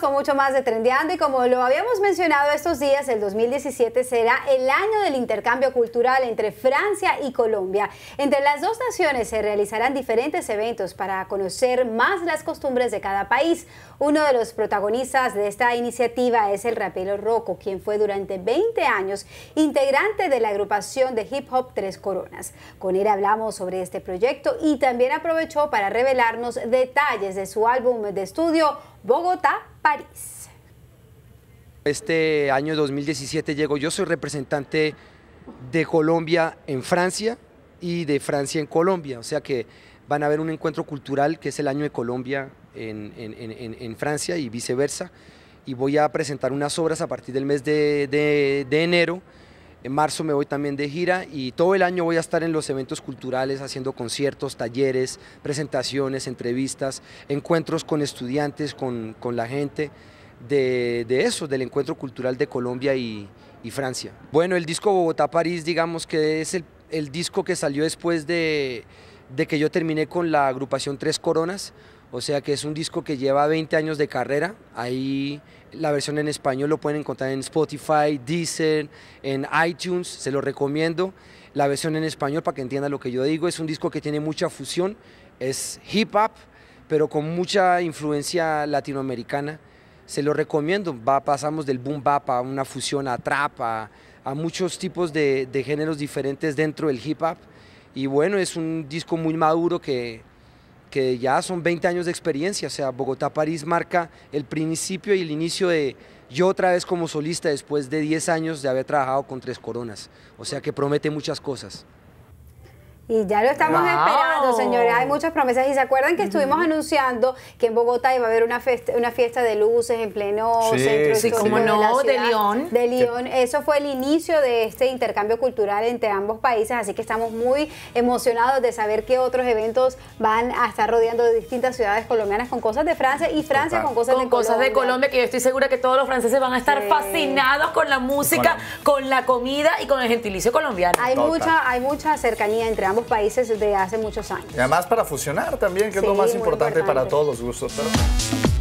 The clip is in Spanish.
con mucho más de Trendeando y como lo habíamos mencionado estos días, el 2017 será el año del intercambio cultural entre Francia y Colombia. Entre las dos naciones se realizarán diferentes eventos para conocer más las costumbres de cada país. Uno de los protagonistas de esta iniciativa es el rapero Rocco, quien fue durante 20 años integrante de la agrupación de hip hop Tres Coronas. Con él hablamos sobre este proyecto y también aprovechó para revelarnos detalles de su álbum de estudio Bogotá, París. Este año 2017 llego, yo soy representante de Colombia en Francia y de Francia en Colombia, o sea que van a haber un encuentro cultural que es el año de Colombia en, Francia y viceversa, y voy a presentar unas obras a partir del mes de enero en marzo me voy también de gira y todo el año voy a estar en los eventos culturales haciendo conciertos, talleres, presentaciones, entrevistas, encuentros con estudiantes, con, la gente de, eso, del encuentro cultural de Colombia y, Francia. Bueno, el disco Bogotá-París digamos que es el, disco que salió después de, de que yo terminé con la agrupación Tres Coronas. O sea que es un disco que lleva 20 años de carrera. Ahí la versión en español lo pueden encontrar en Spotify, Deezer, en iTunes, se lo recomiendo. La versión en español, para que entienda lo que yo digo, es un disco que tiene mucha fusión, es hip hop, pero con mucha influencia latinoamericana. Se lo recomiendo, Va, pasamos del boom bap a una fusión a trap, a, muchos tipos de géneros diferentes dentro del hip hop. Y bueno, es un disco muy maduro que que ya son 20 años de experiencia, o sea, Bogotá-París marca el principio y el inicio de yo otra vez como solista después de 10 años de haber trabajado con Tres Coronas, o sea que promete muchas cosas. Y ya lo estamos esperando, señores. Hay muchas promesas. Y se acuerdan que estuvimos anunciando que en Bogotá iba a haber una fiesta, una fiesta de luces en pleno sí, centro sí, como no, de, León. De León. Eso fue el inicio de este intercambio cultural entre ambos países. Así que estamos muy emocionados de saber qué otros eventos van a estar rodeando de distintas ciudades colombianas con cosas de Francia y Francia con cosas de Colombia. con cosas de Colombia, que yo estoy segura que todos los franceses van a estar fascinados con la música, con la... comida y con el gentilicio colombiano. Hay mucha, hay mucha cercanía entre ambos países desde hace muchos años. Y además para fusionar también, que es lo más importante, para todos los gustos.